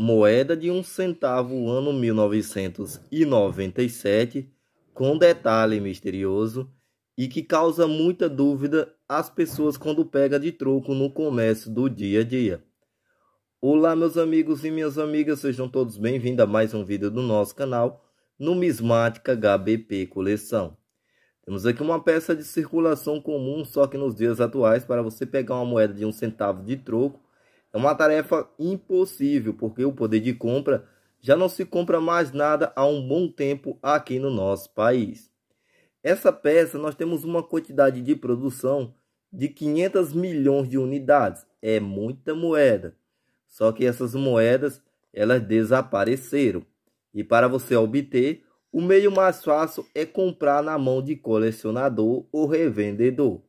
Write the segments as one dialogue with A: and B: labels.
A: moeda de um centavo ano 1997, com detalhe misterioso e que causa muita dúvida às pessoas quando pega de troco no comércio do dia a dia. Olá meus amigos e minhas amigas, sejam todos bem-vindos a mais um vídeo do nosso canal Numismática HBP Coleção. Temos aqui uma peça de circulação comum, só que nos dias atuais, para você pegar uma moeda de um centavo de troco, é uma tarefa impossível, porque o poder de compra já não se compra mais nada há um bom tempo aqui no nosso país. Essa peça nós temos uma quantidade de produção de 500 milhões de unidades. É muita moeda. Só que essas moedas elas desapareceram. E para você obter, o meio mais fácil é comprar na mão de colecionador ou revendedor.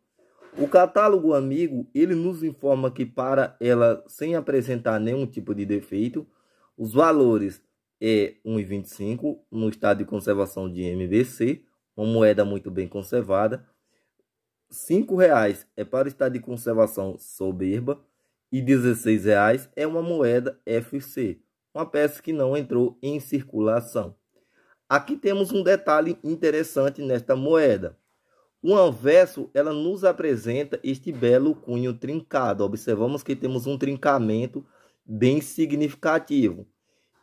A: O catálogo amigo, ele nos informa que para ela, sem apresentar nenhum tipo de defeito, os valores é 1,25 no estado de conservação de MBC, uma moeda muito bem conservada. R$ 5,00 é para o estado de conservação soberba e R$ 16,00 é uma moeda FC, uma peça que não entrou em circulação. Aqui temos um detalhe interessante nesta moeda. O anverso, ela nos apresenta este belo cunho trincado. Observamos que temos um trincamento bem significativo.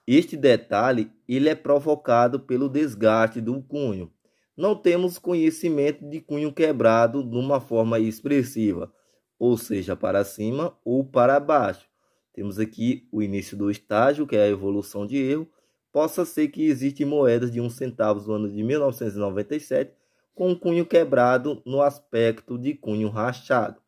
A: Este detalhe, ele é provocado pelo desgaste do cunho. Não temos conhecimento de cunho quebrado de uma forma expressiva, ou seja, para cima ou para baixo. Temos aqui o início do estágio, que é a evolução de erro. Possa ser que existem moedas de um centavo no ano de 1997 com o cunho quebrado no aspecto de cunho rachado.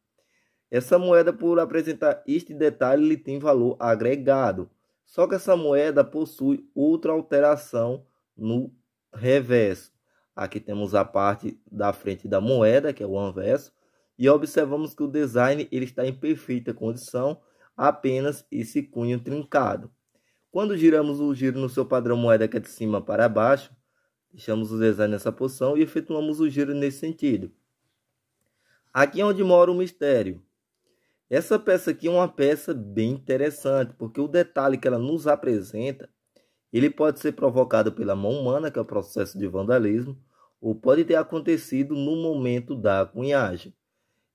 A: Essa moeda, por apresentar este detalhe, lhe tem valor agregado. Só que essa moeda possui outra alteração no reverso. Aqui temos a parte da frente da moeda, que é o anverso, e observamos que o design ele está em perfeita condição, apenas esse cunho trincado. Quando giramos o giro no seu padrão moeda que é de cima para baixo, Deixamos o design nessa posição e efetuamos o giro nesse sentido. Aqui é onde mora o mistério. Essa peça aqui é uma peça bem interessante, porque o detalhe que ela nos apresenta, ele pode ser provocado pela mão humana, que é o processo de vandalismo, ou pode ter acontecido no momento da cunhagem.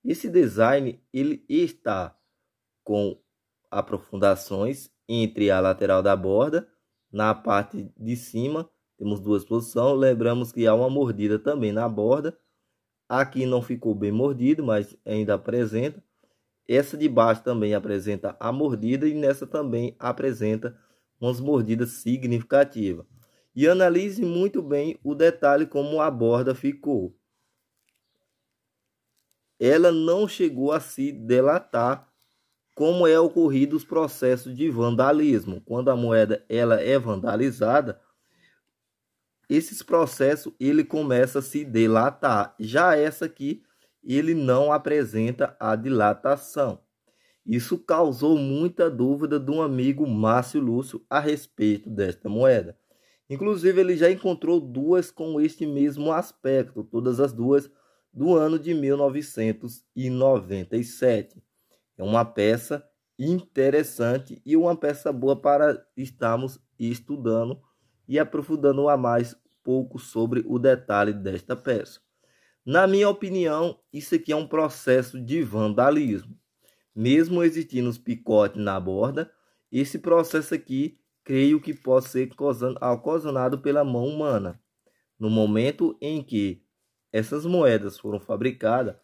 A: Esse design ele está com aprofundações entre a lateral da borda, na parte de cima temos duas posições. Lembramos que há uma mordida também na borda. Aqui não ficou bem mordido, mas ainda apresenta. Essa de baixo também apresenta a mordida e nessa também apresenta umas mordidas significativas. E analise muito bem o detalhe como a borda ficou. Ela não chegou a se delatar como é ocorrido os processos de vandalismo. Quando a moeda ela é vandalizada, esses processos ele começa a se delatar. Já essa aqui, ele não apresenta a dilatação. Isso causou muita dúvida do amigo Márcio Lúcio a respeito desta moeda. Inclusive, ele já encontrou duas com este mesmo aspecto, todas as duas do ano de 1997. É uma peça interessante e uma peça boa para estarmos estudando e aprofundando a mais um pouco sobre o detalhe desta peça. Na minha opinião, isso aqui é um processo de vandalismo. Mesmo existindo os picotes na borda, esse processo aqui creio que pode ser ocasionado pela mão humana. No momento em que essas moedas foram fabricadas,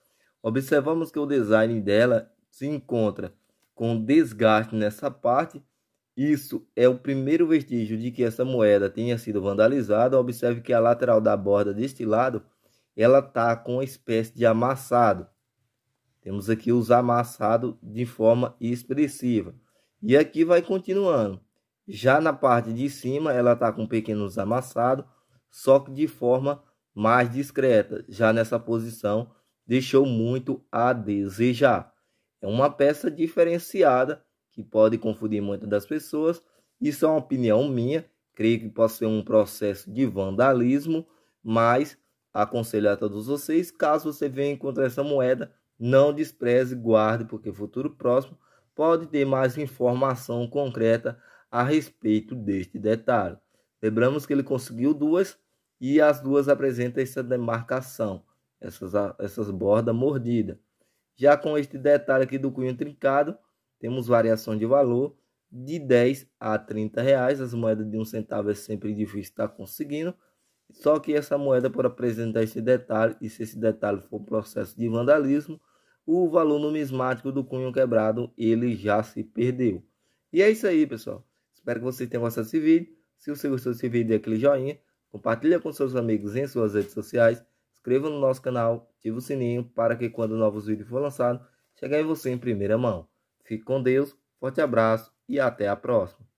A: observamos que o design dela se encontra com desgaste nessa parte isso é o primeiro vestígio de que essa moeda tenha sido vandalizada. Observe que a lateral da borda deste lado, ela tá com uma espécie de amassado. Temos aqui os amassados de forma expressiva. E aqui vai continuando. Já na parte de cima, ela tá com pequenos amassados, só que de forma mais discreta. Já nessa posição, deixou muito a desejar. É uma peça diferenciada que pode confundir muitas das pessoas. Isso é uma opinião minha, creio que pode ser um processo de vandalismo, mas aconselho a todos vocês, caso você venha encontrar essa moeda, não despreze, guarde, porque futuro próximo pode ter mais informação concreta a respeito deste detalhe. Lembramos que ele conseguiu duas e as duas apresentam essa demarcação, essas, essas bordas mordidas. Já com este detalhe aqui do cunho trincado, temos variação de valor de 10 a 30 reais. As moedas de um centavo é sempre difícil estar tá conseguindo. Só que essa moeda, por apresentar esse detalhe, e se esse detalhe for processo de vandalismo, o valor numismático do cunho quebrado ele já se perdeu. E é isso aí, pessoal. Espero que vocês tenham gostado desse vídeo. Se você gostou desse vídeo, dê aquele joinha, compartilha com seus amigos em suas redes sociais, inscreva no nosso canal, ative o sininho para que quando novos vídeos for lançado, chegue você em primeira mão. Fique com Deus, forte abraço e até a próxima.